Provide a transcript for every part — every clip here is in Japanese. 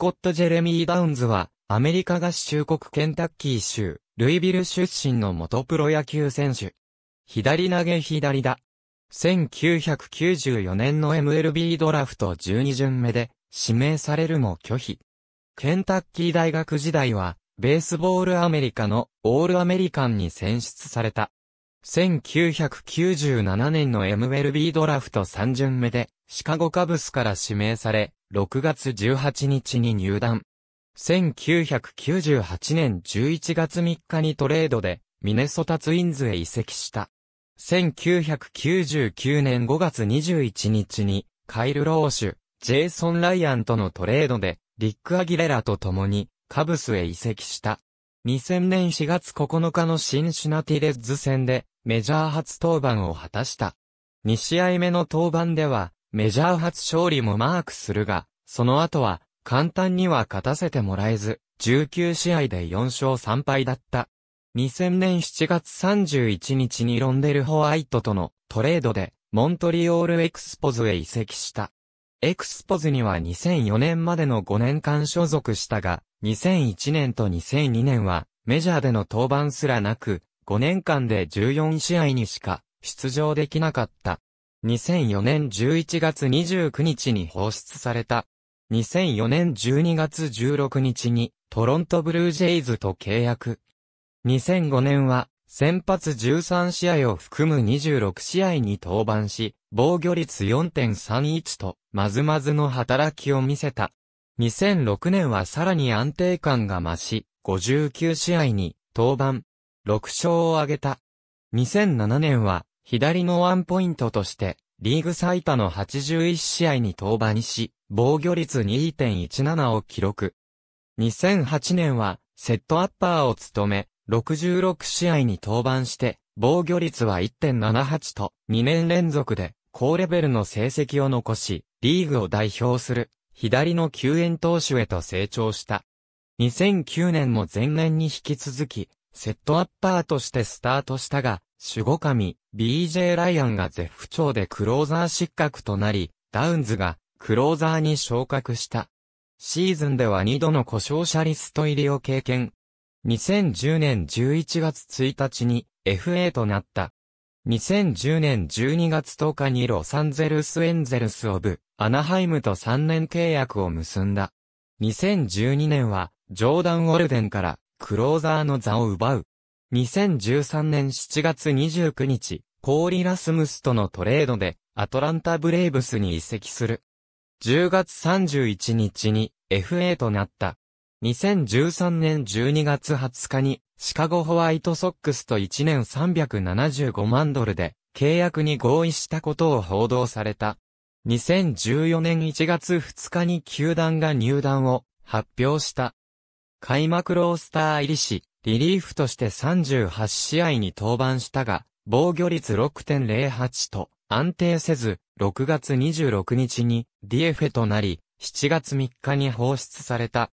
コット・ジェレミー・ダウンズは、アメリカ合衆国ケンタッキー州、ルイビル出身の元プロ野球選手。左投げ左だ。1994年の MLB ドラフト12巡目で指名されるも拒否。ケンタッキー大学時代はベースボールアメリカのオールアメリカンに選出された。1997年の MLB ドラフト3巡目でシカゴカブスから指名され6月18日に入団。1998年11月3日にトレードで、ミネソタツインズへ移籍した。1999年5月21日に、カイル・ローシュ、ジェイソン・ライアンとのトレードで、リック・アギレラと共に、カブスへ移籍した。2000年4月9日のシンシュナティレッズ戦で、メジャー初登板を果たした。2試合目の登板では、メジャー初勝利もマークするが、その後は、簡単には勝たせてもらえず、19試合で4勝3敗だった。2000年7月31日にロンデル・ホワイトとのトレードで、モントリオール・エクスポズへ移籍した。エクスポズには2004年までの5年間所属したが、2001年と2002年はメジャーでの登板すらなく、5年間で14試合にしか出場できなかった。2004年11月29日に放出された。2004年12月16日にトロントブルージェイズと契約。2005年は先発13試合を含む26試合に登板し、防御率4.31と、まずまずの働きを見せた。2006年はさらに安定感が増し、59試合に登板、6勝を挙げた。2007年は左のワンポイントとして、リーグ最多の81試合に登板し、防御率2.17を記録。2008年は、セットアッパーを務め、66試合に登板して、防御率は1.78と、2年連続で、高レベルの成績を残し、リーグを代表する、左の救援投手へと成長した。2009年も前年に引き続き、セットアッパーとしてスタートしたが、守護神、BJ ライアンが絶不調でクローザー失格となり、ダウンズがクローザーに昇格した。シーズンでは2度の故障者リスト入りを経験。2010年11月1日に FA となった。2010年12月10日にロサンゼルスエンゼルスオブ、アナハイムと3年契約を結んだ。2012年は、ジョーダン・オルデンから、クローザーの座を奪う。2013年7月29日、コーリ・ラスムスとのトレードで、アトランタ・ブレイブスに移籍する。10月31日に FA となった。2013年12月20日に、シカゴホワイトソックスと1年375万ドルで、契約に合意したことを報道された。2014年1月2日に球団が入団を発表した。開幕ロースター入りし、リリーフとして38試合に登板したが、防御率6.08と安定せず、6月26日に DF となり、7月3日に放出された。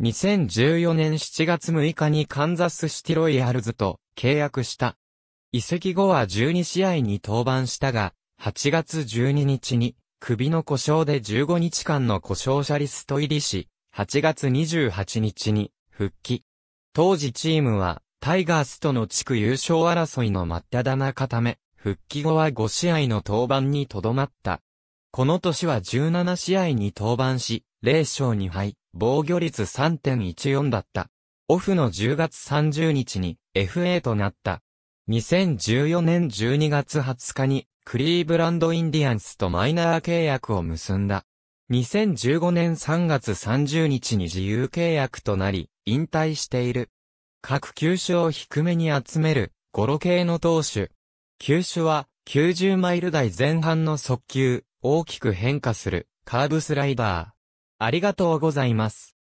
2014年7月6日にカンザスシティロイヤルズと契約した。移籍後は12試合に登板したが、8月12日に首の故障で15日間の故障者リスト入りし、8月28日に復帰。当時チームは、タイガースとの地区優勝争いの真っだ中ため、復帰後は5試合の登板にとどまった。この年は17試合に登板し、0勝2敗、防御率3.14だった。オフの10月30日に FA となった。2014年12月20日にクリーブランドインディアンスとマイナー契約を結んだ。2015年3月30日に自由契約となり、引退している。各球種を低めに集める、ゴロ系の投手。球種は、90マイル台前半の速球、大きく変化する、カーブスライダー。ありがとうございます。